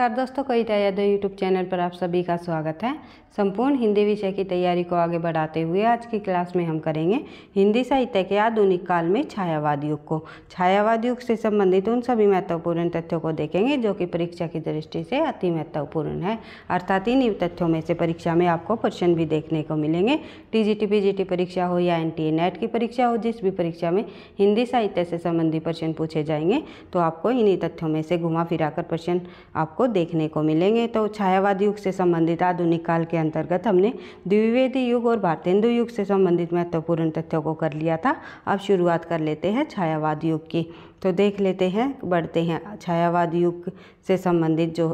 नमस्कार दोस्तों कविता Yadav YouTube channel पर आप सभी का स्वागत है संपूर्ण हिंदी विषय की तैयारी को आगे बढ़ाते हुए आज की क्लास में हम करेंगे हिंदी साहित्य के आधुनिक काल में छायावाद युग को छायावाद युग से संबंधित उन सभी महत्वपूर्ण तथ्यों को देखेंगे जो कि परीक्षा की दृष्टि से अति महत्वपूर्ण है अर्थात इन तथ्यों में से परीक्षा में आपको प्रश्न भी देखने को मिलेंगे टी जी परीक्षा हो या एन नेट की परीक्षा हो जिस भी परीक्षा में हिंदी साहित्य से संबंधित प्रश्न पूछे जाएंगे तो आपको इन्हीं तथ्यों में से घुमा फिरा प्रश्न आपको देखने को मिलेंगे तो छायावाद युग से संबंधित आधुनिक काल के अंतर्गत हमने द्विवेदी युग और भारतेंदु युग से संबंधित महत्वपूर्ण तथ्यों को कर लिया था अब शुरुआत कर लेते हैं छायावाद युग की तो देख लेते हैं बढ़ते हैं छायावाद युग से संबंधित जो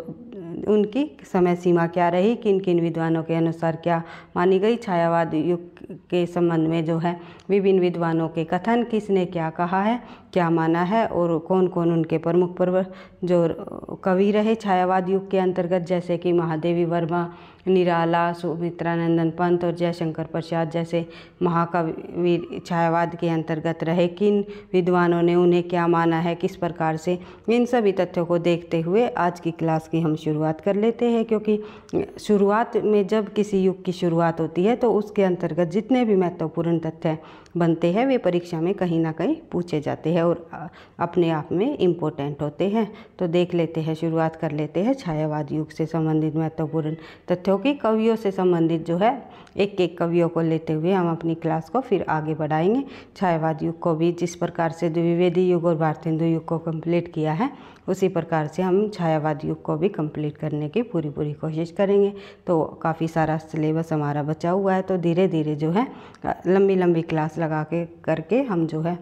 उनकी समय सीमा क्या रही किन किन विद्वानों के अनुसार क्या मानी गई छायावाद युग के संबंध में जो है विभिन्न विद्वानों के कथन किसने क्या कहा है क्या माना है और कौन कौन उनके प्रमुख पर्व जो कवि रहे छायावाद युग के अंतर्गत जैसे कि महादेवी वर्मा निराला सुमित्रानंदन पंत और जयशंकर प्रसाद जैसे महाकवि छायावाद के अंतर्गत रहे किन विद्वानों ने उन्हें क्या माना है किस प्रकार से इन सभी तथ्यों को देखते हुए हुए आज की क्लास की हम शुरुआत कर लेते हैं क्योंकि शुरुआत में जब किसी युग की शुरुआत होती है तो उसके अंतर्गत जितने भी महत्वपूर्ण तथ्य बनते हैं वे परीक्षा में कहीं ना कहीं पूछे जाते हैं और अपने आप में इम्पोर्टेंट होते हैं तो देख लेते हैं शुरुआत कर लेते हैं छायावाद युग से संबंधित महत्वपूर्ण तथ्यों की कवियों से संबंधित जो है एक एक कवियों को लेते हुए हम अपनी क्लास को फिर आगे बढ़ाएंगे छायावाद युग को भी जिस प्रकार से द्विवेदी युग और भारतेंदु युग को कंप्लीट किया है उसी प्रकार से हम छायावाद युग को भी कंप्लीट करने की पूरी पूरी कोशिश करेंगे तो काफ़ी सारा सिलेबस हमारा बचा हुआ है तो धीरे धीरे जो है लंबी लंबी क्लास लगा के करके हम जो है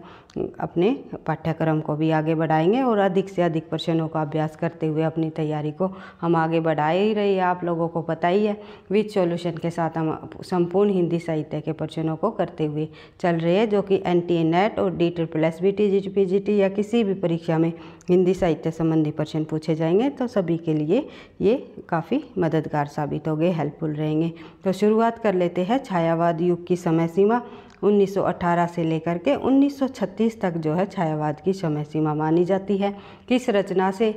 अपने पाठ्यक्रम को भी आगे बढ़ाएंगे और अधिक से अधिक प्रश्नों का अभ्यास करते हुए अपनी तैयारी को हम आगे बढ़ाए ही रही आप लोगों को पता ही है विच सॉल्यूशन के साथ हम संपूर्ण हिंदी साहित्य के प्रश्नों को करते हुए चल रहे हैं जो कि एन टी नेट और D triple S B T G P G T या किसी भी परीक्षा में हिंदी साहित्य संबंधी प्रश्न पूछे जाएंगे तो सभी के लिए ये काफ़ी मददगार साबित हो गए हेल्पफुल रहेंगे तो शुरुआत कर लेते हैं छायावाद युग की समय सीमा 1918 से लेकर के 1936 तक जो है छायावाद की समय सीमा मानी जाती है किस रचना से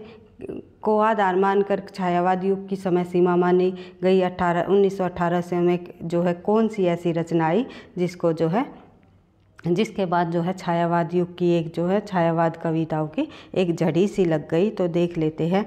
को आधार मानकर छायावाद युग की समय सीमा मानी गई 18 1918 से में जो है कौन सी ऐसी रचना आई जिसको जो है जिसके बाद जो है छायावाद युग की एक जो है छायावाद कविताओं की एक झड़ी सी लग गई तो देख लेते हैं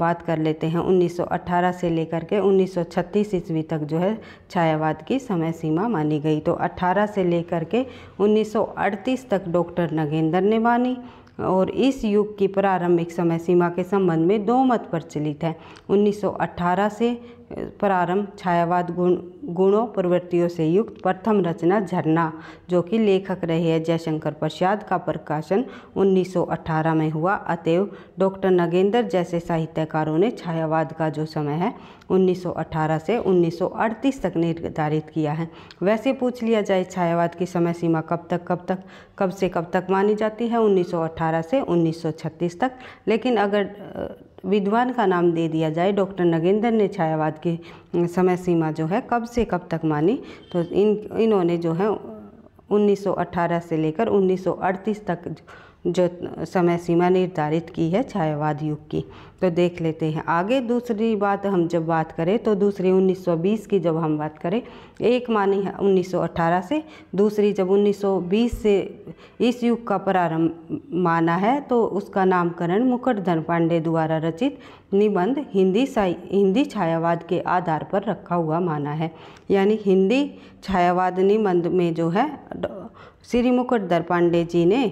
बात कर लेते हैं 1918 से लेकर के 1936 ईस्वी तक जो है छायावाद की समय सीमा मानी गई तो 18 से लेकर के 1938 तक डॉक्टर नगेंद्र ने मानी और इस युग की प्रारंभिक समय सीमा के संबंध में दो मत प्रचलित हैं 1918 से प्रारंभ छायावाद गुण गुणों प्रवृत्तियों से युक्त प्रथम रचना झरना जो कि लेखक रहे हैं जयशंकर प्रसाद का प्रकाशन 1918 में हुआ अतएव डॉक्टर नगेंद्र जैसे साहित्यकारों ने छायावाद का जो समय है 1918 से 1938 तक निर्धारित किया है वैसे पूछ लिया जाए छायावाद की समय सीमा कब तक कब तक कब से कब तक मानी जाती है 1918 से 1936 तक लेकिन अगर विद्वान का नाम दे दिया जाए डॉक्टर नगेंद्र ने छायावाद की समय सीमा जो है कब से कब तक मानी तो इन इन्होंने जो है 1918 से लेकर 1938 तक जो समय सीमा निर्धारित की है छायावाद युग की तो देख लेते हैं आगे दूसरी बात हम जब बात करें तो दूसरी 1920 की जब हम बात करें एक मानी है 1918 से दूसरी जब 1920 से इस युग का प्रारंभ माना है तो उसका नामकरण मुकुटधन पांडे द्वारा रचित निबंध हिंदी साई हिंदी छायावाद के आधार पर रखा हुआ माना है यानी हिंदी छायावाद निबंध में जो है श्री मुकुट पांडे जी ने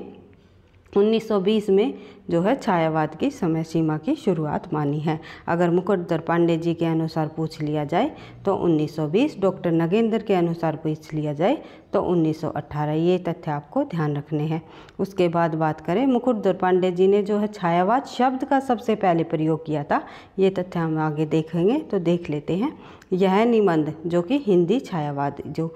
1920 में जो है छायावाद की समय सीमा की शुरुआत मानी है अगर मुकुटधर पांडे जी के अनुसार पूछ लिया जाए तो 1920 डॉक्टर नगेंद्र के अनुसार पूछ लिया जाए तो 1918 ये तथ्य आपको ध्यान रखने हैं उसके बाद बात करें मुकुट दुरपांडे जी ने जो है छायावाद शब्द का सबसे पहले प्रयोग किया था ये तथ्य हम आगे देखेंगे तो देख लेते हैं यह निबंध जो कि हिंदी छायावाद जो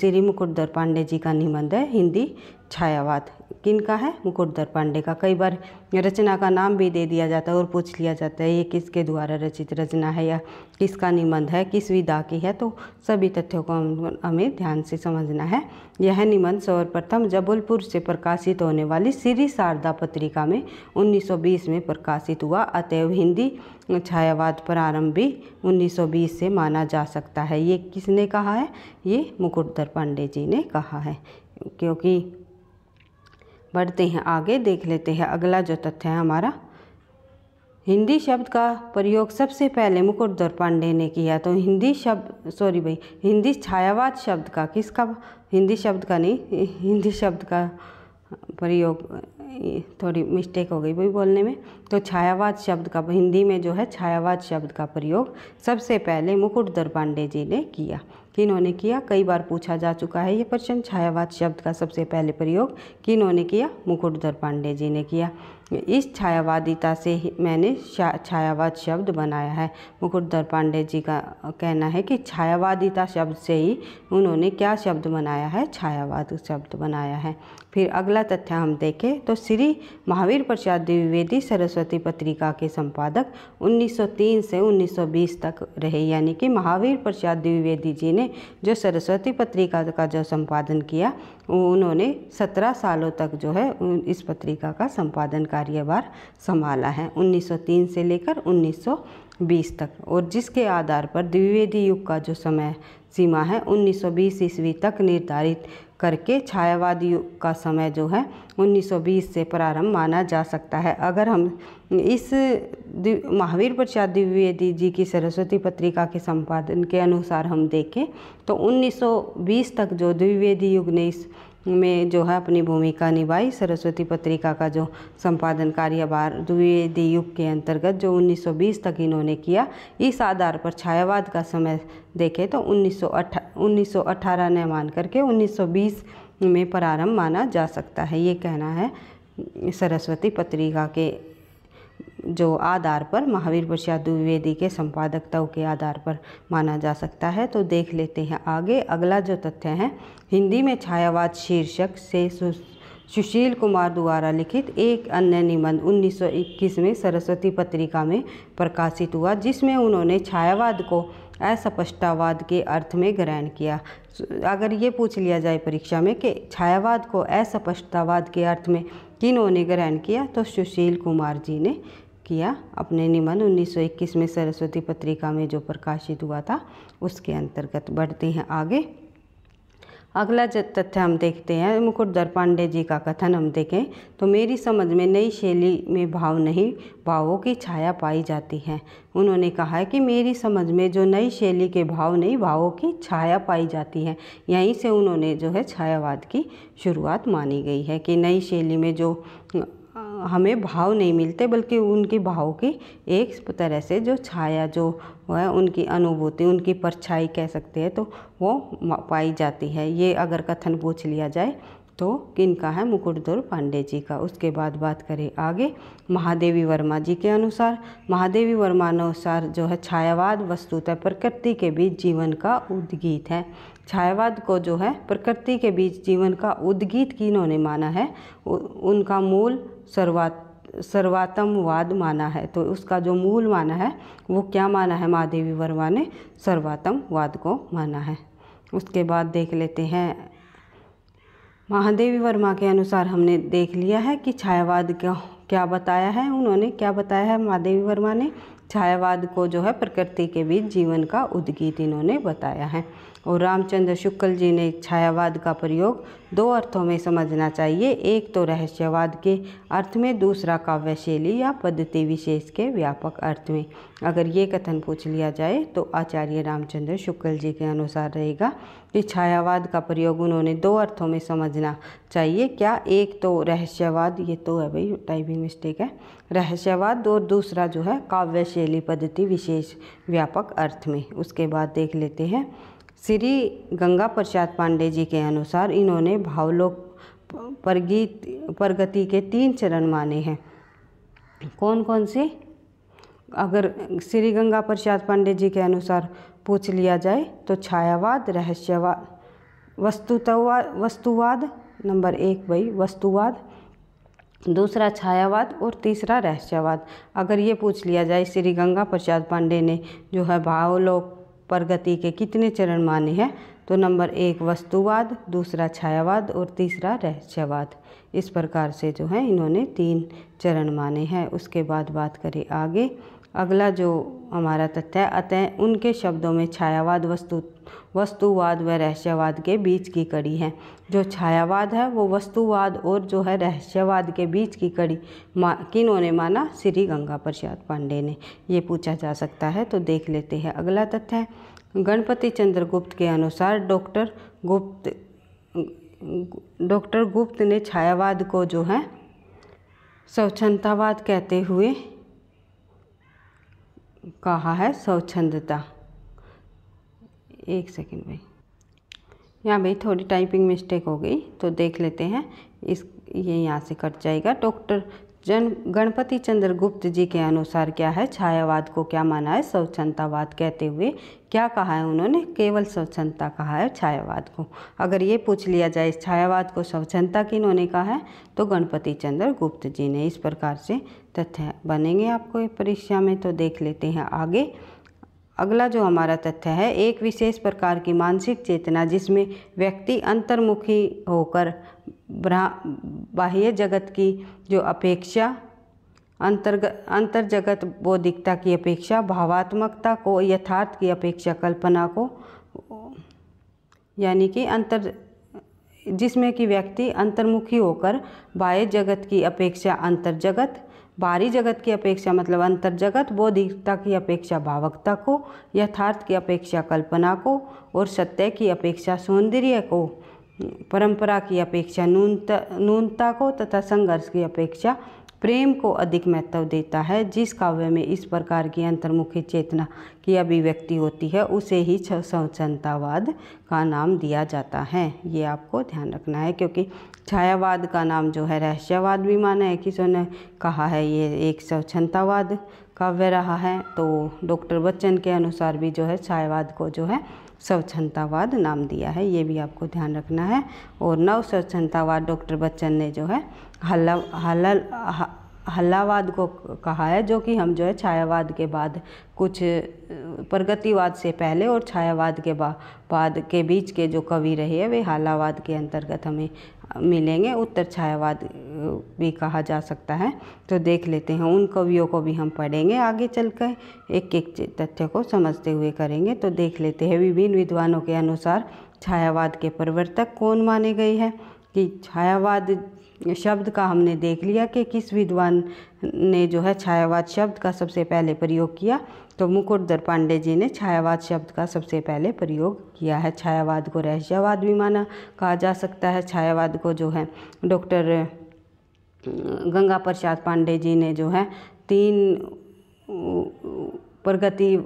श्री मुकुट दुरपांडे जी का निबंध है हिंदी छायावाद किन का है मुकुट दर पांडे का कई बार रचना का नाम भी दे दिया जाता है और पूछ लिया जाता है ये किसके द्वारा रचित रचना है या किसका निबंध है किस विधा की है तो सभी तथ्यों को हम हमें ध्यान से समझना है यह निबंध सर्वप्रथम जबलपुर से प्रकाशित होने वाली श्री शारदा पत्रिका में 1920 में प्रकाशित हुआ अतएव हिंदी छायावाद प्रारंभ भी 1920 से माना जा सकता है ये किसने कहा है ये मुकुटधर पांडे जी ने कहा है क्योंकि बढ़ते हैं आगे देख लेते हैं अगला जो तथ्य है हमारा हिंदी शब्द का प्रयोग सबसे पहले मुकुटधर पांडे ने किया तो हिंदी शब्द सॉरी भाई हिंदी छायावाद शब्द का किसका हिंदी शब्द का नहीं हिंदी शब्द का प्रयोग थोड़ी मिस्टेक हो गई भाई बोलने में तो छायावाद शब्द का हिंदी में जो है छायावाद शब्द का प्रयोग सबसे पहले मुकुट दर पांडे जी ने किया किन्होंने किया कई बार पूछा जा चुका है ये प्रश्न छायावाद शब्द का सबसे पहले प्रयोग किन्होंने किया मुकुट दर पांडे जी ने किया इस छायावादिता से ही मैंने छायावाद शब्द बनाया है मुकुट दर पांडे जी का कहना है कि छायावादिता शब्द से ही उन्होंने क्या शब्द बनाया है छायावाद शब्द बनाया है फिर अगला तथ्य हम देखें तो श्री महावीर प्रसाद द्विवेदी सरस्वती सरस्वती पत्रिका के संपादक 1903 से 1920 तक रहे यानी कि महावीर प्रसाद द्विवेदी जी ने जो सरस्वती पत्रिका का जो संपादन किया उन्होंने 17 सालों तक जो है इस पत्रिका का संपादन कार्यभार संभाला है 1903 से लेकर 1920 तक और जिसके आधार पर द्विवेदी युग का जो समय सीमा है 1920 ईस्वी तक निर्धारित करके युग का समय जो है 1920 से प्रारंभ माना जा सकता है अगर हम इस महावीर प्रसाद द्विवेदी जी की सरस्वती पत्रिका के संपादन के अनुसार हम देखें तो 1920 तक जो द्विवेदी युग ने इस में जो है अपनी भूमिका निभाई सरस्वती पत्रिका का जो संपादन कार्यभार द्विवेदी युग के अंतर्गत जो 1920 तक इन्होंने किया इस आधार पर छायावाद का समय देखें तो 1918 1918 ने मान करके 1920 में प्रारंभ माना जा सकता है ये कहना है सरस्वती पत्रिका के जो आधार पर महावीर प्रसाद द्विवेदी के संपादकताओं के आधार पर माना जा सकता है तो देख लेते हैं आगे अगला जो तथ्य है हिंदी में छायावाद शीर्षक से सुशील कुमार द्वारा लिखित एक अन्य निबंध 1921 में सरस्वती पत्रिका में प्रकाशित हुआ जिसमें उन्होंने छायावाद को अस्पष्टावाद के अर्थ में ग्रहण किया अगर ये पूछ लिया जाए परीक्षा में कि छायावाद को अस्पष्टावाद के अर्थ में किन्होंने ग्रहण किया तो सुशील कुमार जी ने किया अपने निबंध 1921 में सरस्वती पत्रिका में जो प्रकाशित हुआ था उसके अंतर्गत बढ़ते हैं आगे अगला तथ्य हम देखते हैं मुकुट दर पांडे जी का कथन हम देखें तो मेरी समझ में नई शैली में भाव नहीं भावों की छाया पाई जाती है उन्होंने कहा है कि मेरी समझ में जो नई शैली के भाव नहीं भावों की छाया पाई जाती है यहीं से उन्होंने जो है छायावाद की शुरुआत मानी गई है कि नई शैली में जो हमें भाव नहीं मिलते बल्कि उनके भाव की एक तरह से जो छाया जो है उनकी अनुभूति उनकी परछाई कह सकते हैं तो वो पाई जाती है ये अगर कथन पूछ लिया जाए तो किनका है मुकुटधुर पांडे जी का उसके बाद बात करें आगे महादेवी वर्मा जी के अनुसार महादेवी वर्मा अनुसार जो है छायावाद वस्तुतः प्रकृति के बीच जीवन का उद्गीत है छायावाद को जो है प्रकृति के बीच जीवन का उद्गीत किन्होंने माना है उनका मूल सर्वात सर्वातमवाद माना है तो उसका जो मूल माना है वो क्या माना है महादेवी वर्मा ने वाद को माना है उसके बाद देख लेते हैं महादेवी वर्मा के अनुसार हमने देख लिया है कि छायावाद क्या क्या बताया है उन्होंने क्या बताया है महादेवी वर्मा ने छायावाद को जो है प्रकृति के बीच जीवन का उद्गीत इन्होंने बताया है और रामचंद्र शुक्ल जी ने छायावाद का प्रयोग दो अर्थों में समझना चाहिए एक तो रहस्यवाद के अर्थ में दूसरा काव्य शैली या पद्धति विशेष के व्यापक अर्थ में अगर ये कथन पूछ लिया जाए तो आचार्य रामचंद्र शुक्ल जी के अनुसार रहेगा कि छायावाद का प्रयोग उन्होंने दो अर्थों में समझना चाहिए क्या एक तो रहस्यवाद ये तो है भाई टाइपिंग मिस्टेक है रहस्यवाद और दूसरा जो है काव्य शैली पद्धति विशेष व्यापक अर्थ में उसके बाद देख लेते हैं श्री गंगा प्रसाद पांडे जी के अनुसार इन्होंने भावलोक प्रगीत प्रगति के तीन चरण माने हैं कौन कौन से अगर श्री गंगा प्रसाद पांडे जी के अनुसार पूछ लिया जाए तो छायावाद रहस्यवाद वस्तुतवाद वस्तुवाद नंबर एक भाई वस्तुवाद दूसरा छायावाद और तीसरा रहस्यवाद अगर ये पूछ लिया जाए श्री गंगा प्रसाद पांडे ने जो है भावलोक प्रगति के कितने चरण माने हैं तो नंबर एक वस्तुवाद दूसरा छायावाद और तीसरा रहस्यवाद इस प्रकार से जो है इन्होंने तीन चरण माने हैं उसके बाद बात करें आगे अगला जो हमारा तथ्य है अतः उनके शब्दों में छायावाद वस्तु वस्तुवाद व रहस्यवाद के बीच की कड़ी है जो छायावाद है वो वस्तुवाद और जो है रहस्यवाद के बीच की कड़ी मा किन्होंने माना श्री गंगा प्रसाद पांडे ने ये पूछा जा सकता है तो देख लेते हैं अगला तथ्य है गणपति चंद्र गुप्त के अनुसार डॉक्टर गुप्त डॉक्टर गुप्त ने छायावाद को जो है स्वच्छतावाद कहते हुए कहा है स्वच्छंदता एक सेकेंड भाई यहाँ भाई थोड़ी टाइपिंग मिस्टेक हो गई तो देख लेते हैं इस ये यहाँ से कट जाएगा डॉक्टर जन गणपति चंद्र गुप्त जी के अनुसार क्या है छायावाद को क्या माना है स्वच्छतावाद कहते हुए क्या कहा है उन्होंने केवल स्वच्छता कहा है छायावाद को अगर ये पूछ लिया जाए इस छायावाद को स्वच्छता की इन्होंने कहा है तो गणपति चंद्र गुप्त जी ने इस प्रकार से तथ्य बनेंगे आपको परीक्षा में तो देख लेते हैं आगे अगला जो हमारा तथ्य है एक विशेष प्रकार की मानसिक चेतना जिसमें व्यक्ति अंतर्मुखी होकर बाह्य जगत की जो अपेक्षा अंतर्गत अंतर जगत बौद्धिकता की अपेक्षा भावात्मकता को यथार्थ की अपेक्षा कल्पना को यानी कि अंतर जिसमें कि व्यक्ति अंतर्मुखी होकर बाह्य जगत की अपेक्षा अंतर जगत बाहरी जगत की अपेक्षा मतलब अंतर जगत बौद्धिकता की अपेक्षा भावकता को यथार्थ की अपेक्षा कल्पना को और सत्य की अपेक्षा सौंदर्य को परंपरा की अपेक्षा नूनता नूनता को तथा संघर्ष की अपेक्षा प्रेम को अधिक महत्व देता है जिस काव्य में इस प्रकार की अंतर्मुखी चेतना की अभिव्यक्ति होती है उसे ही स्वतंत्रतावाद का नाम दिया जाता है ये आपको ध्यान रखना है क्योंकि छायावाद का नाम जो है रहस्यवाद भी माना है किसी ने कहा है ये एक स्वच्छतावाद काव्य रहा है तो डॉक्टर बच्चन के अनुसार भी जो है छायावाद को जो है स्वच्छतावाद नाम दिया है ये भी आपको ध्यान रखना है और नव स्वच्छतावाद डॉक्टर बच्चन ने जो है हल्ला हल्ला हल्लावाद को कहा है जो कि हम जो है छायावाद के बाद कुछ प्रगतिवाद से पहले और छायावाद के बाद के बीच के जो कवि रहे हैं वे हालावाद के अंतर्गत हमें मिलेंगे उत्तर छायावाद भी कहा जा सकता है तो देख लेते हैं उन कवियों को भी हम पढ़ेंगे आगे चलकर एक एक तथ्य को समझते हुए करेंगे तो देख लेते हैं विभिन्न विद्वानों के अनुसार छायावाद के प्रवर्तक कौन माने गए हैं कि छायावाद शब्द का हमने देख लिया कि किस विद्वान ने जो है छायावाद शब्द का सबसे पहले प्रयोग किया तो मुकुट पांडे जी ने छायावाद शब्द का सबसे पहले प्रयोग किया है छायावाद को रहस्यवाद भी माना कहा जा सकता है छायावाद को जो है डॉक्टर गंगा प्रसाद पांडे जी ने जो है तीन प्रगति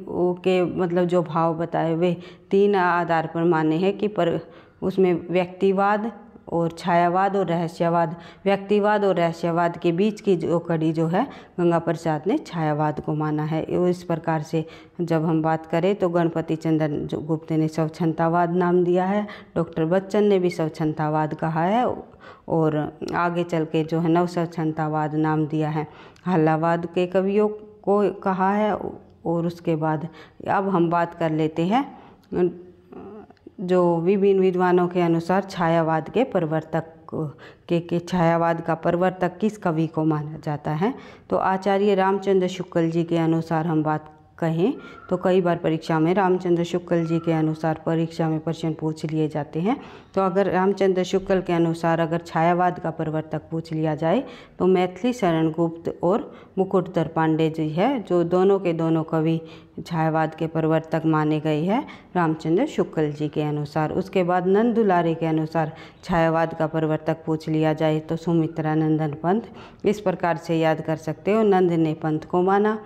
के मतलब जो भाव बताए हुए तीन आधार पर माने हैं कि पर उसमें व्यक्तिवाद और छायावाद और रहस्यवाद व्यक्तिवाद और रहस्यवाद के बीच की जो कड़ी जो है गंगा प्रसाद ने छायावाद को माना है इस प्रकार से जब हम बात करें तो गणपति चंद्र गुप्त ने स्वच्छतावाद नाम दिया है डॉक्टर बच्चन ने भी स्वच्छतावाद कहा है और आगे चल के जो है नव स्वच्छतावाद नाम दिया है हल्लावाद के कवियों को कहा है और उसके बाद अब हम बात कर लेते हैं जो विभिन्न विद्वानों के अनुसार छायावाद के प्रवर्तक के के छायावाद का प्रवर्तक किस कवि को माना जाता है तो आचार्य रामचंद्र शुक्ल जी के अनुसार हम बात कहें तो कई बार परीक्षा में रामचंद्र शुक्ल जी के अनुसार परीक्षा में प्रश्न पूछ लिए जाते हैं तो अगर रामचंद्र शुक्ल के अनुसार अगर छायावाद का प्रवर्तक पूछ लिया जाए तो मैथिली शरण गुप्त और मुकुटधर पांडे जी है जो दोनों के दोनों कवि छायावाद के प्रवर्तक माने गए हैं रामचंद्र शुक्ल जी के अनुसार उसके बाद नंद दुलारे के अनुसार छायावाद का प्रवर्तक पूछ लिया जाए तो सुमित्रा नंदन पंथ इस प्रकार से याद कर सकते हो नंद ने पंथ को माना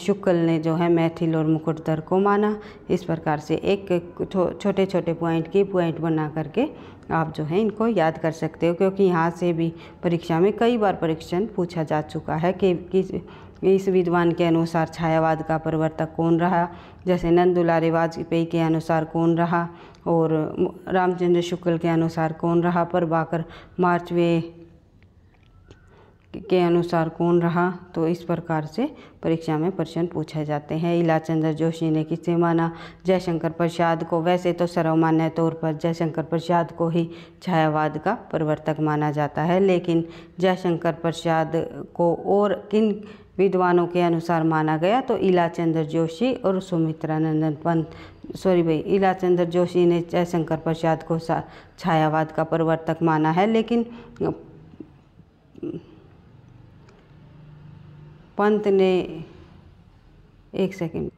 शुक्ल ने जो है मैथिल और मुकुटधर को माना इस प्रकार से एक छोटे छोटे पॉइंट की पॉइंट बना करके आप जो है इनको याद कर सकते हो क्योंकि यहाँ से भी परीक्षा में कई बार परीक्षण पूछा जा चुका है कि किस इस विद्वान के अनुसार छायावाद का प्रवर्तक कौन रहा जैसे नंद दुलारे वाजपेयी के अनुसार कौन रहा और रामचंद्र शुक्ल के अनुसार कौन रहा पर बाकर मार्चवे के अनुसार कौन रहा तो इस प्रकार से परीक्षा में प्रश्न पूछे जाते हैं इलाचंद्र जोशी ने किसे माना जयशंकर प्रसाद को वैसे तो सर्वमान्य तौर पर जयशंकर प्रसाद को ही छायावाद का प्रवर्तक माना जाता है लेकिन जयशंकर प्रसाद को और किन विद्वानों के अनुसार माना गया तो इलाचंद्र जोशी और सुमित्रा नंदन पंत सॉरी भाई इलाचंद्र जोशी ने जयशंकर प्रसाद को छायावाद का प्रवर्तक माना है लेकिन पंत ने एक सेकेंड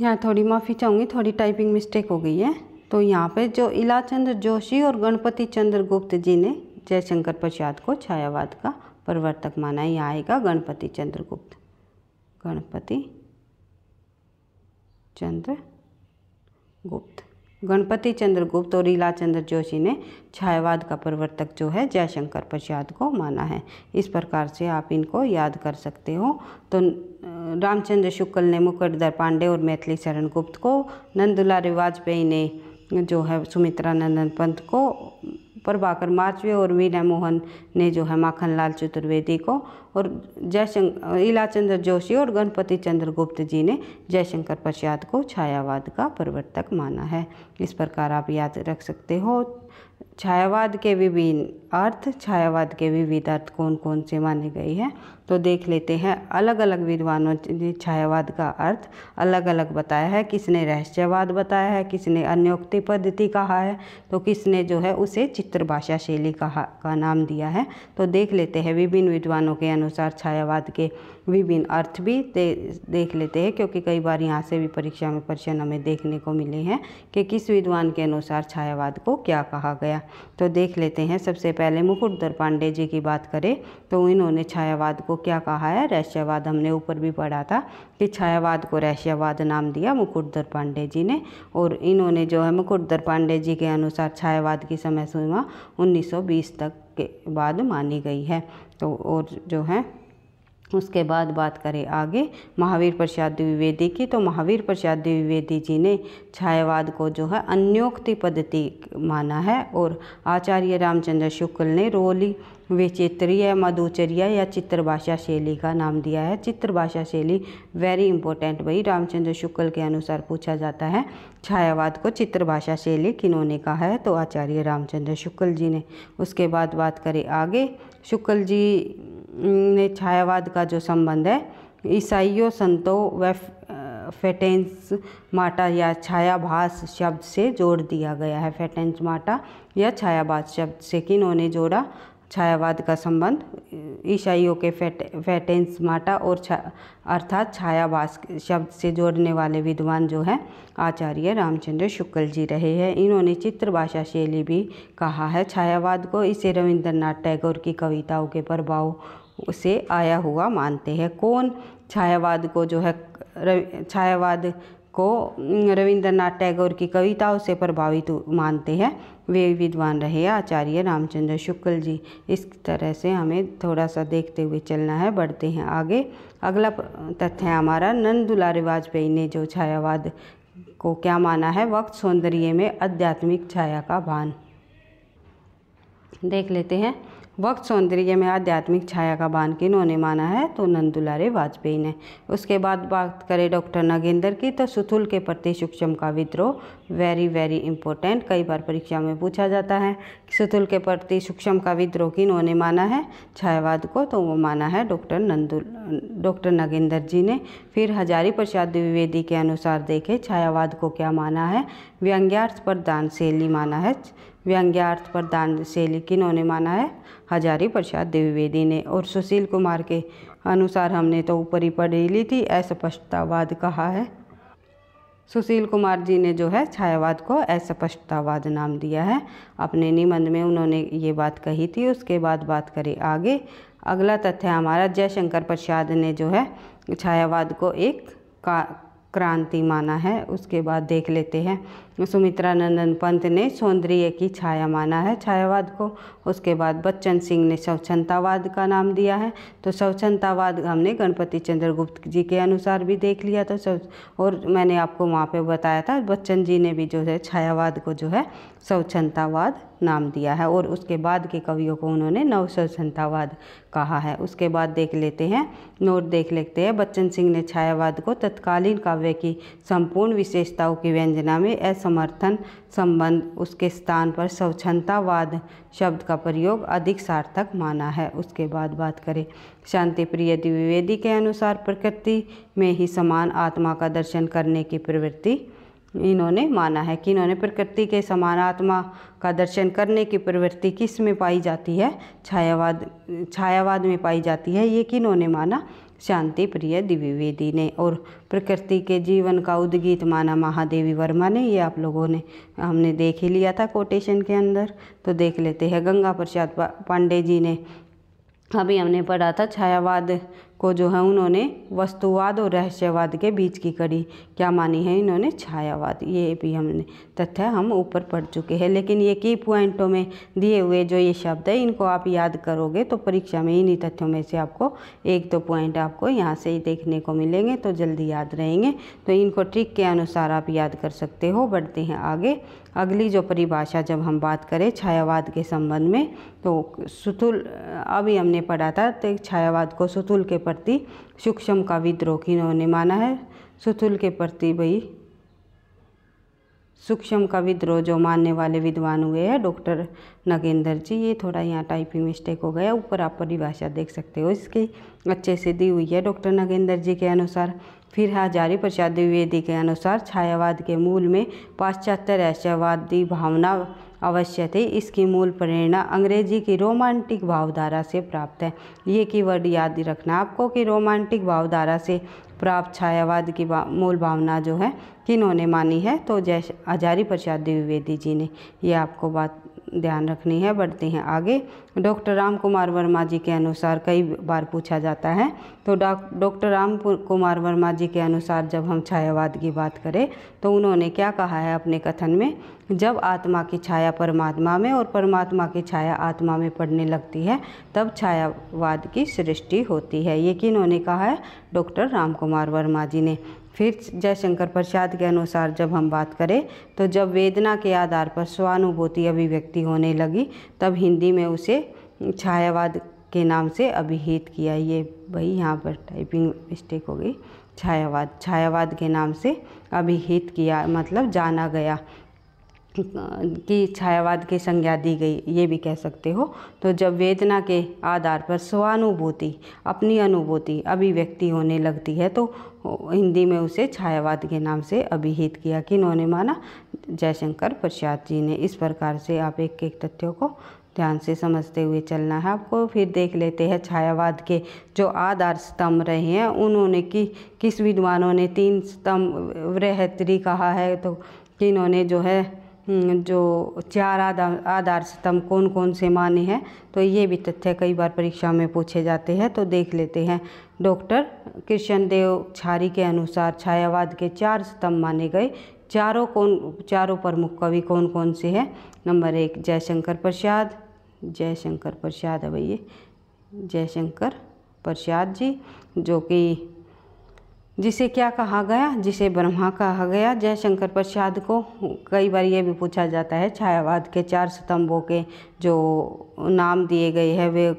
यहाँ थोड़ी माफ़ी चाहूँगी थोड़ी टाइपिंग मिस्टेक हो गई है तो यहाँ पे जो इलाचंद्र जोशी और गणपति चंद्र गुप्त जी ने जयशंकर प्रसाद को छायावाद का प्रवर्तक माना है यहाँ आएगा गणपति चंद्र गुप्त गणपति चंद्र गुप्त गणपति चंद्र गुप्त और रीला चंद्र जोशी ने छायावाद का प्रवर्तक जो है जयशंकर प्रसाद को माना है इस प्रकार से आप इनको याद कर सकते हो तो रामचंद्र शुक्ल ने मुकुटधर पांडे और मैथिली शरण गुप्त को नंदुला रिवाजपेयी ने जो है सुमित्रा नंदन पंत को प्रभाकर मार्चवे और वीना मोहन ने जो है माखनलाल चतुर्वेदी को और जयशंकर इलाचंद्र चंद्र जोशी और गणपति चंद्र गुप्त जी ने जयशंकर प्रसाद को छायावाद का प्रवर्तक माना है इस प्रकार आप याद रख सकते हो छायावाद के विभिन्न अर्थ छायावाद के विविध अर्थ कौन कौन से माने गए हैं तो देख लेते हैं अलग अलग विद्वानों ने छायावाद का अर्थ अलग अलग बताया है किसने रहस्यवाद बताया है किसने अन्योक्ति पद्धति कहा है तो किसने जो है उसे चित्र भाषा शैली कहा का नाम दिया है तो देख लेते हैं विभिन्न विद्वानों के अनुसार छायावाद के विभिन्न अर्थ भी दे, देख लेते हैं क्योंकि कई बार यहाँ से भी परीक्षा में प्रश्न हमें देखने को मिले हैं कि किस विद्वान के अनुसार छायावाद को क्या कहा गया तो देख लेते हैं सबसे पहले मुकुटधर पांडे जी की बात करें तो इन्होंने छायावाद को क्या कहा है रहस्यवाद हमने ऊपर भी पढ़ा था कि छायावाद को रहस्यवाद नाम दिया मुकुटधर पांडे जी ने और इन्होंने जो है मुकुटधर पांडे जी के अनुसार छायावाद की समय सीमा 1920 तक के बाद मानी गई है तो और जो है उसके बाद बात करें आगे महावीर प्रसाद द्विवेदी की तो महावीर प्रसाद द्विवेदी जी ने छायावाद को जो है अन्योक्ति पद्धति माना है और आचार्य रामचंद्र शुक्ल ने रोली विचित्रीय मधुचर्या या चित्रभाषा शैली का नाम दिया है चित्रभाषा शैली वेरी इंपॉर्टेंट भाई रामचंद्र शुक्ल के अनुसार पूछा जाता है छायावाद को चित्रभाषा शैली किन्होंने कहा है तो आचार्य रामचंद्र शुक्ल जी ने उसके बाद बात करें आगे शुक्ल जी ने छायावाद का जो संबंध है ईसाइयों संतों व फेटेंस माटा या छायाभास शब्द से जोड़ दिया गया है फेटेंस माटा या छायाभास शब्द से कि उन्होंने जोड़ा छायावाद का संबंध ईसाइयों के फेट, फेटेंस माटा और छा, अर्थात छायावास शब्द से जोड़ने वाले विद्वान जो हैं आचार्य रामचंद्र शुक्ल जी रहे हैं इन्होंने चित्र भाषा शैली भी कहा है छायावाद को इसे रविंद्रनाथ टैगोर की कविताओं के प्रभाव से आया हुआ मानते हैं कौन छायावाद को जो है छायावाद को रविंद्रनाथ टैगोर की कविताओं से प्रभावित मानते हैं वे विद्वान रहे आचार्य रामचंद्र शुक्ल जी इस तरह से हमें थोड़ा सा देखते हुए चलना है बढ़ते हैं आगे अगला तथ्य है हमारा नंद दुलारी वाजपेयी ने जो छायावाद को क्या माना है वक्त सौंदर्य में आध्यात्मिक छाया का भान देख लेते हैं वक्त सौंदर्य में आध्यात्मिक छाया का बांध किन्होंने माना है तो नंदुलारे वाजपेयी ने उसके बाद बात करें डॉक्टर नागेंद्र की तो सुथुल के प्रति सूक्ष्म का विद्रोह वेरी वेरी इंपॉर्टेंट कई बार परीक्षा में पूछा जाता है कि सुथुल के प्रति सूक्ष्म का विद्रोह किन्होंने माना है छायावाद को तो वो माना है डॉक्टर नंदु डॉक्टर नागेंद्र जी ने फिर हजारी प्रसाद द्विवेदी के अनुसार देखे छायावाद को क्या माना है व्यंग्यार्थ पर दान शैली माना है व्यंग्यार्थ पर दान से लेकिन उन्होंने माना है हजारी प्रसाद द्विवेदी ने और सुशील कुमार के अनुसार हमने तो ऊपर ही पढ़ी ली थी अस्पष्टतावाद कहा है सुशील कुमार जी ने जो है छायावाद को अस्पष्टतावाद नाम दिया है अपने निबंध में उन्होंने ये बात कही थी उसके बाद बात करें आगे अगला तथ्य हमारा जयशंकर प्रसाद ने जो है छायावाद को एक का क्रांति माना है उसके बाद देख लेते हैं सुमित्रा नंदन पंत ने सौंदर्य की छाया माना है छायावाद को उसके बाद बच्चन सिंह ने स्वच्छतावाद का नाम दिया है तो स्वच्छतावाद हमने गणपति चंद्रगुप्त जी के अनुसार भी देख लिया तो सब और मैंने आपको वहाँ पे बताया था बच्चन जी ने भी जो है छायावाद को जो है स्वच्छतावाद नाम दिया है और उसके बाद के कवियों को उन्होंने नव स्वच्छतावाद कहा है उसके बाद देख लेते हैं नोट देख लेते हैं बच्चन सिंह ने छायावाद को तत्कालीन काव्य की संपूर्ण विशेषताओं की व्यंजना में ऐसा समर्थन संबंध उसके स्थान पर स्वच्छतावाद शब्द का प्रयोग अधिक सार्थक माना है उसके बाद बात करें शांति प्रिय द्विवेदी के अनुसार प्रकृति में ही समान आत्मा का दर्शन करने की प्रवृत्ति इन्होंने माना है कि इन्होंने प्रकृति के समान आत्मा का दर्शन करने की प्रवृत्ति किस में पाई जाती है छायावाद छायावाद में पाई जाती है ये कि इन्होंने माना शांति प्रिय द्विवेदी ने और प्रकृति के जीवन का उद्गीत माना महादेवी वर्मा ने ये आप लोगों ने हमने देख ही लिया था कोटेशन के अंदर तो देख लेते हैं गंगा प्रसाद पांडे जी ने अभी हमने पढ़ा था छायावाद को जो है उन्होंने वस्तुवाद और रहस्यवाद के बीच की कड़ी क्या मानी है इन्होंने छायावाद ये भी हमने तथ्य हम ऊपर पढ़ चुके हैं लेकिन ये की पॉइंटों में दिए हुए जो ये शब्द है इनको आप याद करोगे तो परीक्षा में इन्हीं तथ्यों में से आपको एक दो पॉइंट आपको यहाँ से ही देखने को मिलेंगे तो जल्दी याद रहेंगे तो इनको ट्रिक के अनुसार आप याद कर सकते हो बढ़ते हैं आगे अगली जो परिभाषा जब हम बात करें छायावाद के संबंध में तो सुतुल अभी हमने पढ़ा था तो छायावाद को सुतुल के प्रति सूक्ष्म का विद्रोह इन्होंने माना है सुतुल के प्रति भाई सूक्ष्म का विद्रोह जो मानने वाले विद्वान हुए हैं डॉक्टर नगेंद्र जी ये थोड़ा यहाँ टाइपिंग मिस्टेक हो गया ऊपर आप परिभाषा देख सकते हो इसकी अच्छे से दी हुई है डॉक्टर नगेंद्र जी के अनुसार फिर हजारी प्रसाद द्विवेदी के अनुसार छायावाद के मूल में पाश्चात्य रहस्यवादी भावना अवश्य थे इसकी मूल प्रेरणा अंग्रेजी की रोमांटिक भावधारा से प्राप्त है ये की वर्ड याद रखना आपको कि रोमांटिक भावधारा से प्राप्त छायावाद की भा, मूल भावना जो है किन्होंने मानी है तो जय हजारी प्रसाद द्विवेदी जी ने यह आपको बात ध्यान रखनी है बढ़ते हैं आगे डॉक्टर राम कुमार वर्मा जी के अनुसार कई बार पूछा जाता है तो डॉक्टर राम कुमार वर्मा जी के अनुसार जब हम छायावाद की बात करें तो उन्होंने क्या कहा है अपने कथन में जब आत्मा की छाया परमात्मा में और परमात्मा की छाया आत्मा में पड़ने लगती है तब छायावाद की सृष्टि होती है ये किन्होंने कहा है डॉक्टर राम कुमार वर्मा जी ने फिर जयशंकर प्रसाद के अनुसार जब हम बात करें तो जब वेदना के आधार पर स्वानुभूति अभिव्यक्ति होने लगी तब हिंदी में उसे छायावाद के नाम से अभिहित किया ये भाई यहाँ पर टाइपिंग मिस्टेक हो गई छायावाद छायावाद के नाम से अभिहित किया मतलब जाना गया की छायावाद की संज्ञा दी गई ये भी कह सकते हो तो जब वेदना के आधार पर स्वानुभूति अपनी अनुभूति अभिव्यक्ति होने लगती है तो हिंदी में उसे छायावाद के नाम से अभिहित किया कि इन्होंने माना जयशंकर प्रसाद जी ने इस प्रकार से आप एक एक तथ्यों को ध्यान से समझते हुए चलना है आपको फिर देख लेते हैं छायावाद के जो आधार स्तंभ रहे हैं उन्होंने कि किस विद्वानों ने तीन स्तंभ वृहत्री कहा है तो कि इन्होंने जो है हम्म, जो चार आधार आधार स्तंभ कौन कौन से माने हैं तो ये भी तथ्य कई बार परीक्षा में पूछे जाते हैं तो देख लेते हैं डॉक्टर कृष्ण देव छारी के अनुसार छायावाद के चार स्तंभ माने गए चारों कौन चारों प्रमुख कवि कौन कौन से हैं नंबर एक जयशंकर प्रसाद जयशंकर प्रसाद है भैया जयशंकर प्रसाद जी जो कि जिसे क्या कहा गया जिसे ब्रह्मा कहा गया जयशंकर प्रसाद को कई बार ये भी पूछा जाता है छायावाद के चार स्तंभों के जो नाम दिए गए हैं वे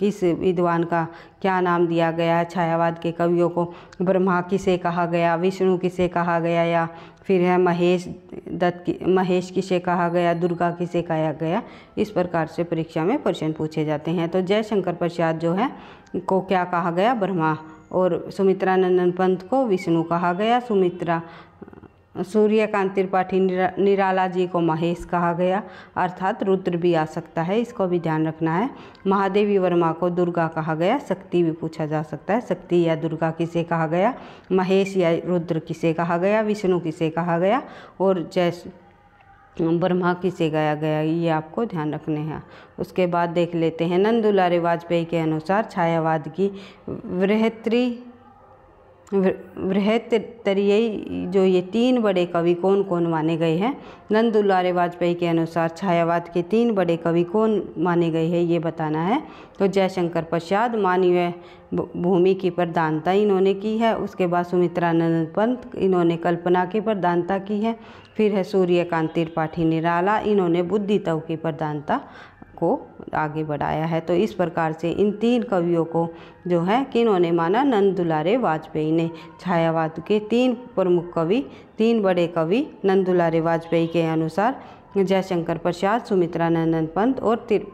किस विद्वान का क्या नाम दिया गया है छायावाद के कवियों को ब्रह्मा किसे कहा गया विष्णु किसे कहा गया या फिर है महेश दत्त महेश किसे कहा गया दुर्गा किसे कहा गया इस प्रकार से परीक्षा में प्रश्न पूछे जाते हैं तो जयशंकर प्रसाद जो है को क्या कहा गया ब्रह्मा और सुमित्रा नंदन पंत को विष्णु कहा गया सुमित्रा सूर्यकांत त्रिपाठी निरा, निराला जी को महेश कहा गया अर्थात रुद्र भी आ सकता है इसको भी ध्यान रखना है महादेवी वर्मा को दुर्गा कहा गया शक्ति भी पूछा जा सकता है शक्ति या दुर्गा किसे कहा गया महेश या रुद्र किसे कहा गया विष्णु किसे कहा गया और जय ब्रह्मा की से गाया गया ये आपको ध्यान रखने हैं उसके बाद देख लेते हैं नंद दुलारे वाजपेयी के अनुसार छायावाद की वृहत्री बृहत्तरीय जो ये तीन बड़े कवि कौन कौन माने गए हैं नंद दुलारे वाजपेयी के अनुसार छायावाद के तीन बड़े कवि कौन माने गए हैं ये बताना है तो जयशंकर प्रसाद मानवीय भूमि की प्रधानता इन्होंने की है उसके बाद सुमित्रानंद पंत इन्होंने कल्पना की प्रधानता की है फिर है सूर्यकांत त्रिपाठी निराला इन्होंने बुद्धि तव की प्रधानता को आगे बढ़ाया है तो इस प्रकार से इन तीन कवियों को जो है किन्होंने माना नंद दुलारे वाजपेयी ने छायावाद के तीन प्रमुख कवि तीन बड़े कवि नंद दुलारे वाजपेयी के अनुसार जयशंकर प्रसाद सुमित्रा नंदन पंत और तिर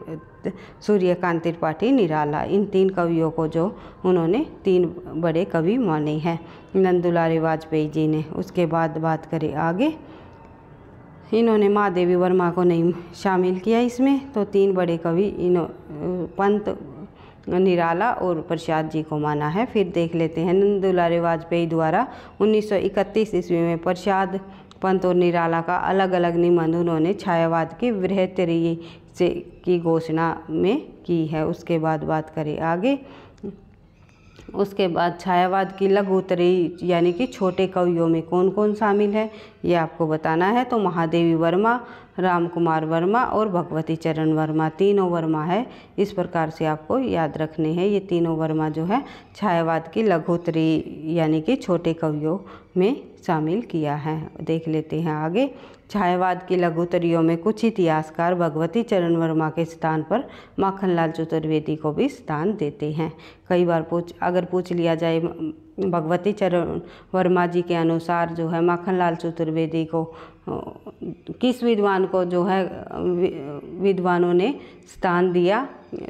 सूर्यकांत त्रिपाठी निराला इन तीन कवियों को जो उन्होंने तीन बड़े कवि माने हैं नंदुलारे वाजपेयी जी ने उसके बाद बात करें आगे इन्होंने माँ देवी वर्मा को नहीं शामिल किया इसमें तो तीन बड़े कवि इन्हों पंत निराला और प्रसाद जी को माना है फिर देख लेते हैं नंद दुलारे वाजपेयी द्वारा 1931 ईस्वी में प्रसाद पंत और निराला का अलग अलग निबंध उन्होंने छायावाद की बृहतरी से की घोषणा में की है उसके बाद बात करें आगे उसके बाद छायावाद की लघु उत्तरी यानी कि छोटे कवियों में कौन कौन शामिल है ये आपको बताना है तो महादेवी वर्मा राम कुमार वर्मा और भगवती चरण वर्मा तीनों वर्मा है इस प्रकार से आपको याद रखने हैं ये तीनों वर्मा जो है छायावाद की लघुतरी यानी कि छोटे कवियों में शामिल किया है देख लेते हैं आगे छायावाद की लघुतरियों में कुछ इतिहासकार भगवती चरण वर्मा के स्थान पर माखनलाल चतुर्वेदी को भी स्थान देते हैं कई बार पूछ अगर पूछ लिया जाए भगवती चरण वर्मा जी के अनुसार जो है माखनलाल चतुर्वेदी को किस विद्वान को जो है विद्वानों ने स्थान दिया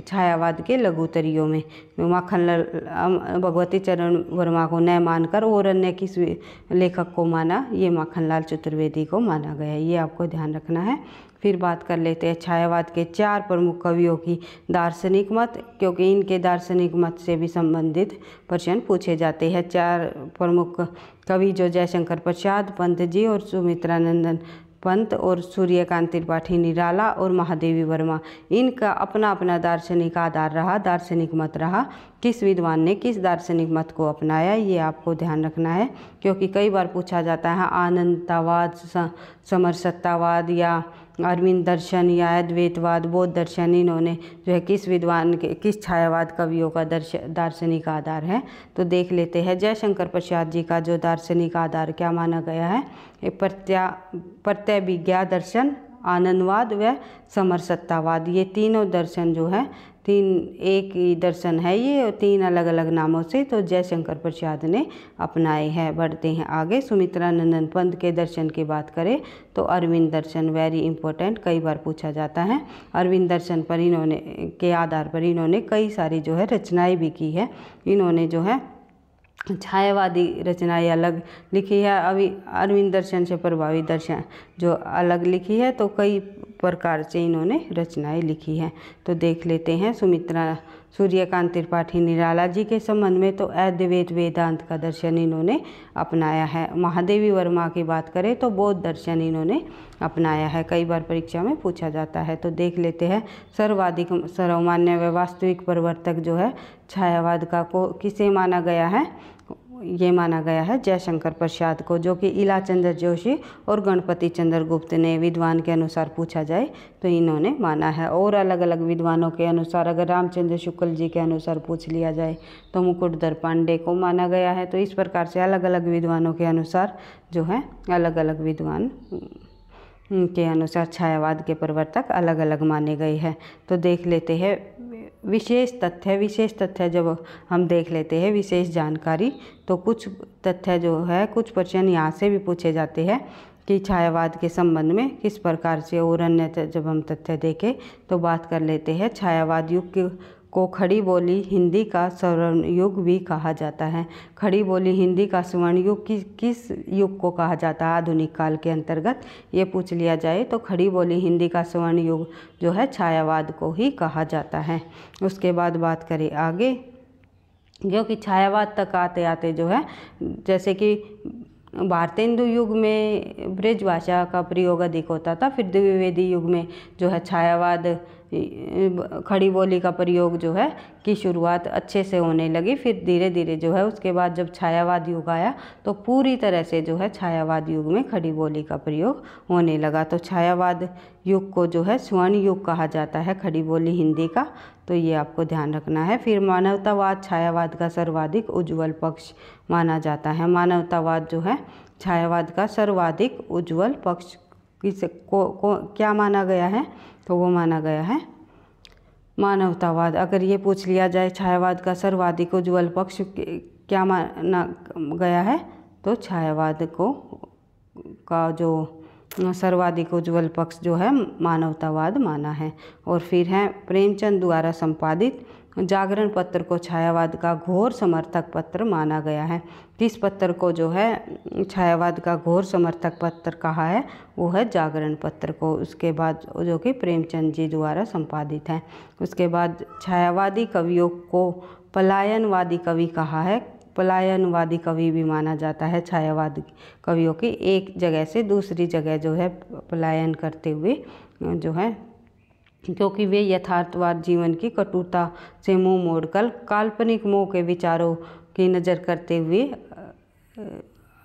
छायावाद के लघुतरियों में माखनलाल भगवती चरण वर्मा को न मानकर और अन्य किस लेखक को माना ये माखनलाल चतुर्वेदी को माना गया ये आपको ध्यान रखना है फिर बात कर लेते हैं छायावाद के चार प्रमुख कवियों की दार्शनिक मत क्योंकि इनके दार्शनिक मत से भी संबंधित प्रश्न पूछे जाते हैं चार प्रमुख कवि जो जयशंकर प्रसाद पंत जी और सुमित्रा नंदन पंत और सूर्यकांत त्रिपाठी निराला और महादेवी वर्मा इनका अपना अपना दार्शनिक आधार रहा दार्शनिक मत रहा किस विद्वान ने किस दार्शनिक मत को अपनाया ये आपको ध्यान रखना है क्योंकि कई बार पूछा जाता है आनंदतावाद समरसत्तावाद या अरविंद दर्शन या अद्वैतवाद बौद्ध दर्शन इन्होंने जो है किस विद्वान के किस छायावाद कवियों का दर्श दार्शनिक आधार है तो देख लेते हैं जयशंकर प्रसाद जी का जो दार्शनिक आधार क्या माना गया है प्रत्या प्रत्यभिज्ञा दर्शन आनंदवाद व समरसत्तावाद ये तीनों दर्शन जो है तीन एक ही दर्शन है ये और तीन अलग अलग नामों से तो जयशंकर प्रसाद ने अपनाए हैं बढ़ते हैं आगे सुमित्रा नंदन पंत के दर्शन की बात करें तो अरविंद दर्शन वेरी इंपॉर्टेंट कई बार पूछा जाता है अरविंद दर्शन पर इन्होंने के आधार पर इन्होंने कई सारी जो है रचनाएँ भी की है इन्होंने जो है छायावादी रचनाएं अलग लिखी है अभी अरविंद दर्शन से प्रभावी दर्शन जो अलग लिखी है तो कई प्रकार से इन्होंने रचनाएं लिखी हैं तो देख लेते हैं सुमित्रा सूर्यकांत त्रिपाठी निराला जी के संबंध में तो अद्वैत वेदांत का दर्शन इन्होंने अपनाया है महादेवी वर्मा की बात करें तो बौद्ध दर्शन इन्होंने अपनाया है कई बार परीक्षा में पूछा जाता है तो देख लेते हैं सर्वाधिक सर्वमान्य वास्तविक प्रवर्तक जो है छायावाद का को किसे माना गया है ये माना गया है जयशंकर प्रसाद को जो कि इला चंद्र जोशी और गणपति चंद्र गुप्त ने विद्वान के अनुसार पूछा जाए तो इन्होंने माना है और अलग अलग विद्वानों के अनुसार अगर रामचंद्र शुक्ल जी के अनुसार पूछ लिया जाए तो मुकुटधर पांडे को माना गया है तो इस प्रकार से अलग अलग विद्वानों के अनुसार जो है अलग अलग विद्वान के अनुसार छायावाद के प्रवर्तक अलग अलग माने गए हैं तो देख लेते हैं विशेष तथ्य विशेष तथ्य जब हम देख लेते हैं विशेष जानकारी तो कुछ तथ्य जो है कुछ प्रश्न यहाँ से भी पूछे जाते हैं कि छायावाद के संबंध में किस प्रकार से और अन्य जब हम तथ्य देखें तो बात कर लेते हैं छायावाद युग के को खड़ी बोली हिंदी का स्वर्ण युग भी कहा जाता है खड़ी बोली हिंदी का स्वर्ण युग किस किस युग को कहा जाता है आधुनिक काल के अंतर्गत ये पूछ लिया जाए तो खड़ी बोली हिंदी का स्वर्ण युग जो है छायावाद को ही कहा जाता है उसके बाद बात करें आगे जो कि छायावाद तक आते आते जो है जैसे कि भारतेंदु युग में ब्रिज भाषा का प्रयोग अधिक होता था फिर द्विवेदी युग में जो है छायावाद खड़ी बोली का प्रयोग जो है की शुरुआत अच्छे से होने लगी फिर धीरे धीरे जो है उसके बाद जब छायावाद युग आया तो पूरी तरह से जो है छायावाद युग में खड़ी बोली का प्रयोग होने लगा तो छायावाद युग को जो है स्वर्ण युग कहा जाता है खड़ी बोली हिंदी का तो ये आपको ध्यान रखना है फिर मानवतावाद छायावाद का सर्वाधिक उज्ज्वल पक्ष माना जाता है मानवतावाद जो है छायावाद का सर्वाधिक उज्ज्वल पक्ष किस को, को क्या माना गया है तो वो माना गया है मानवतावाद अगर ये पूछ लिया जाए छायावाद का सर्वादी को जुअल पक्ष क्या माना गया है तो छायावाद को का जो सर्वाधिक को पक्ष जो है मानवतावाद माना है और फिर है प्रेमचंद द्वारा संपादित जागरण पत्र को छायावाद का घोर समर्थक पत्र माना गया है इस पत्र को जो है छायावाद का घोर समर्थक पत्र कहा है वो है जागरण पत्र को उसके बाद जो कि प्रेमचंद जी द्वारा संपादित है उसके बाद छायावादी कवियों को पलायनवादी कवि कहा है पलायनवादी कवि भी माना जाता है छायावाद कवियों की एक जगह से दूसरी जगह जो है पलायन करते हुए जो है क्योंकि वे यथार्थवाद जीवन की कटुता से मुंह मोड़कर काल्पनिक मोह के विचारों की नज़र करते हुए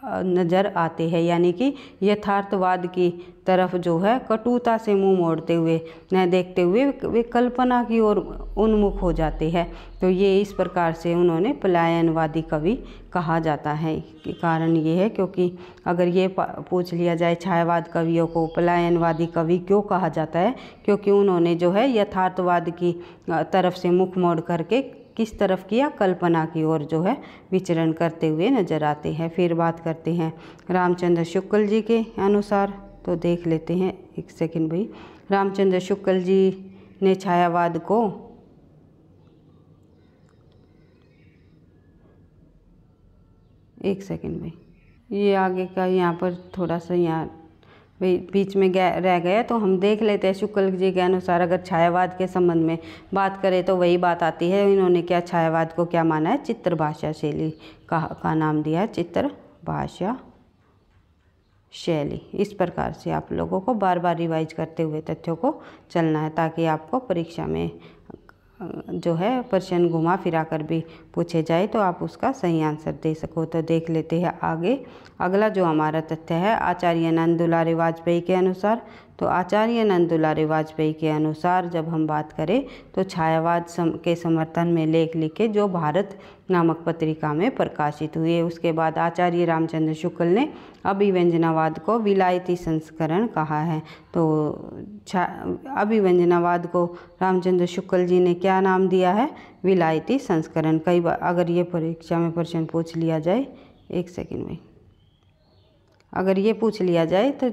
नज़र आते हैं यानी कि यथार्थवाद की तरफ जो है कटुता से मुंह मोड़ते हुए न देखते हुए वे कल्पना की ओर उन्मुख हो जाते हैं तो ये इस प्रकार से उन्होंने पलायनवादी कवि कहा जाता है कि कारण ये है क्योंकि अगर ये पूछ लिया जाए छायावाद कवियों को पलायनवादी कवि क्यों कहा जाता है क्योंकि उन्होंने जो है यथार्थवाद की तरफ से मुख मोड़ करके किस तरफ की या कल्पना की ओर जो है विचरण करते हुए नजर आते हैं फिर बात करते हैं रामचंद्र शुक्ल जी के अनुसार तो देख लेते हैं एक सेकेंड भाई रामचंद्र शुक्ल जी ने छायावाद को एक सेकेंड भाई ये आगे का यहाँ पर थोड़ा सा यहाँ बीच में रह गया तो हम देख लेते हैं शुक्ल जी के अनुसार अगर छायावाद के संबंध में बात करें तो वही बात आती है इन्होंने क्या छायावाद को क्या माना है चित्र भाषा शैली का का नाम दिया है चित्र भाषा शैली इस प्रकार से आप लोगों को बार बार रिवाइज करते हुए तथ्यों को चलना है ताकि आपको परीक्षा में जो है प्रश्न घुमा फिरा कर भी पूछे जाए तो आप उसका सही आंसर दे सको तो देख लेते हैं आगे अगला जो हमारा तथ्य है आचार्य नंद दुलारी वाजपेयी के अनुसार तो आचार्य दुलारी वाजपेयी के अनुसार जब हम बात करें तो छायावाद सम, के समर्थन में लेख लिखे जो भारत नामक पत्रिका में प्रकाशित हुए उसके बाद आचार्य रामचंद्र शुक्ल ने अभिव्यंजनावाद को विलायती संस्करण कहा है तो अभिव्यंजनावाद को रामचंद्र शुक्ल जी ने क्या नाम दिया है विलायती संस्करण कई बार अगर ये परीक्षा में प्रश्न पूछ लिया जाए एक सेकेंड में अगर ये पूछ लिया जाए तो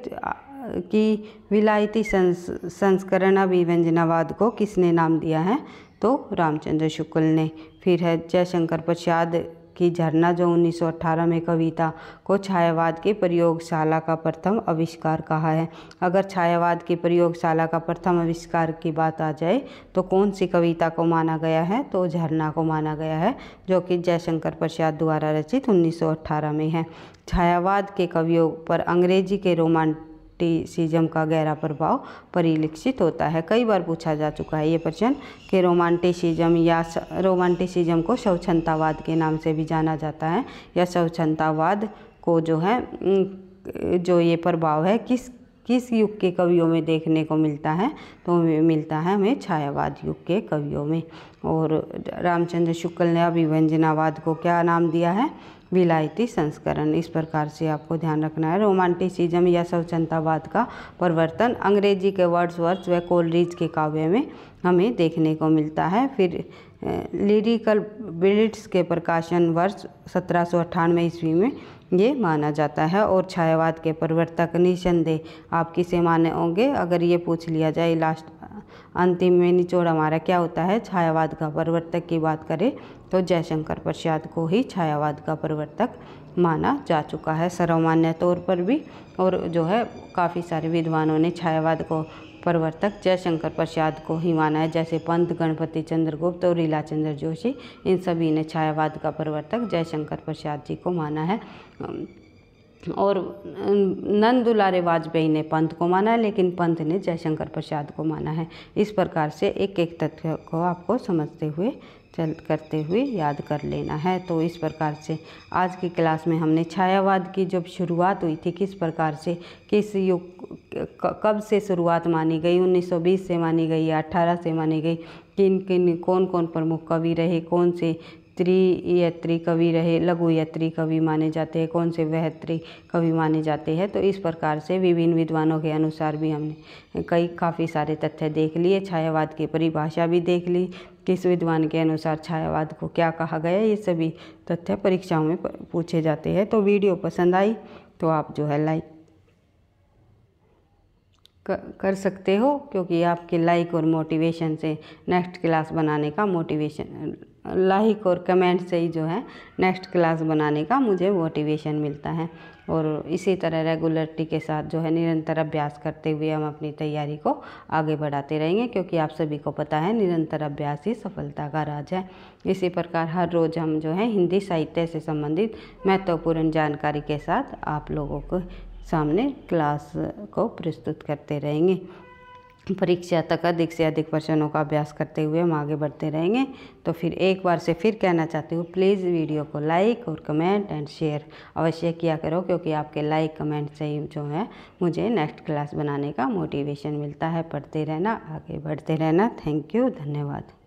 की विलायती संस, संस्करण अभिव्यंजनावाद को किसने नाम दिया है तो रामचंद्र शुक्ल ने फिर है जयशंकर प्रसाद की झरना जो 1918 में कविता को छायावाद की प्रयोगशाला का प्रथम आविष्कार कहा है अगर छायावाद की प्रयोगशाला का प्रथम आविष्कार की बात आ जाए तो कौन सी कविता को माना गया है तो झरना को माना गया है जो कि जयशंकर प्रसाद द्वारा रचित 1918 में है छायावाद के कवियों पर अंग्रेजी के रोमांट रोमांटिसिज्म का गहरा प्रभाव परिलक्षित होता है कई बार पूछा जा चुका है ये प्रश्न कि रोमांटिसिज्म या रोमांटिसिज्म को स्वच्छतावाद के नाम से भी जाना जाता है या स्वच्छतावाद को जो है जो ये प्रभाव है किस किस युग के कवियों में देखने को मिलता है तो मिलता है हमें छायावाद युग के कवियों में और रामचंद्र शुक्ल ने अभिव्यंजनावाद को क्या नाम दिया है विलायती संस्करण इस प्रकार से आपको ध्यान रखना है रोमांटिसिज्म या स्वचंतावाद का परिवर्तन अंग्रेजी के वर्ड्स वर्ड्स व कोलरीज के काव्य में हमें देखने को मिलता है फिर लिरिकल बिलिट्स के प्रकाशन वर्ष सत्रह सौ अट्ठानवे ईस्वी में ये माना जाता है और छायावाद के प्रवर्तक निशंदेह आप किसे माने होंगे अगर ये पूछ लिया जाए लास्ट अंतिम में निचोड़ हमारा क्या होता है छायावाद का प्रवर्तक की बात करें तो जयशंकर प्रसाद को ही छायावाद का प्रवर्तक माना जा चुका है सर्वमान्य तौर पर भी और जो है काफ़ी सारे विद्वानों ने छायावाद को प्रवर्तक जयशंकर प्रसाद को ही माना है जैसे पंत गणपति चंद्रगुप्त और रीला चंद्र जोशी इन सभी ने छायावाद का प्रवर्तक जयशंकर प्रसाद जी को माना है और नंद दुलारे वाजपेयी ने पंथ को माना है लेकिन पंथ ने जयशंकर प्रसाद को माना है इस प्रकार से एक एक तथ्य को आपको समझते हुए चल करते हुए याद कर लेना है तो इस प्रकार से आज की क्लास में हमने छायावाद की जब शुरुआत हुई थी किस प्रकार से किस युग कब से शुरुआत मानी गई 1920 से मानी गई या अट्ठारह से मानी गई किन किन कौन कौन प्रमुख कवि रहे कौन से स्त्री यात्री कवि रहे लघु यात्री कवि माने जाते हैं कौन से वहत्री कवि माने जाते हैं तो इस प्रकार से विभिन्न विद्वानों के अनुसार भी हमने कई काफ़ी सारे तथ्य देख लिए छायावाद की परिभाषा भी देख ली किस विद्वान के अनुसार छायावाद को क्या कहा गया ये सभी तथ्य परीक्षाओं में पूछे जाते हैं तो वीडियो पसंद आई तो आप जो है लाइक कर सकते हो क्योंकि आपके लाइक और मोटिवेशन से नेक्स्ट क्लास बनाने का मोटिवेशन लाइक और कमेंट से ही जो है नेक्स्ट क्लास बनाने का मुझे मोटिवेशन मिलता है और इसी तरह रेगुलरिटी के साथ जो है निरंतर अभ्यास करते हुए हम अपनी तैयारी को आगे बढ़ाते रहेंगे क्योंकि आप सभी को पता है निरंतर अभ्यास ही सफलता का राज है इसी प्रकार हर रोज़ हम जो है हिंदी साहित्य से संबंधित महत्वपूर्ण जानकारी के साथ आप लोगों को सामने क्लास को प्रस्तुत करते रहेंगे परीक्षा तक अधिक से अधिक प्रश्नों का अभ्यास करते हुए हम आगे बढ़ते रहेंगे तो फिर एक बार से फिर कहना चाहती हूँ प्लीज़ वीडियो को लाइक और कमेंट एंड शेयर अवश्य किया करो क्योंकि आपके लाइक कमेंट से ही जो है मुझे नेक्स्ट क्लास बनाने का मोटिवेशन मिलता है पढ़ते रहना आगे बढ़ते रहना थैंक यू धन्यवाद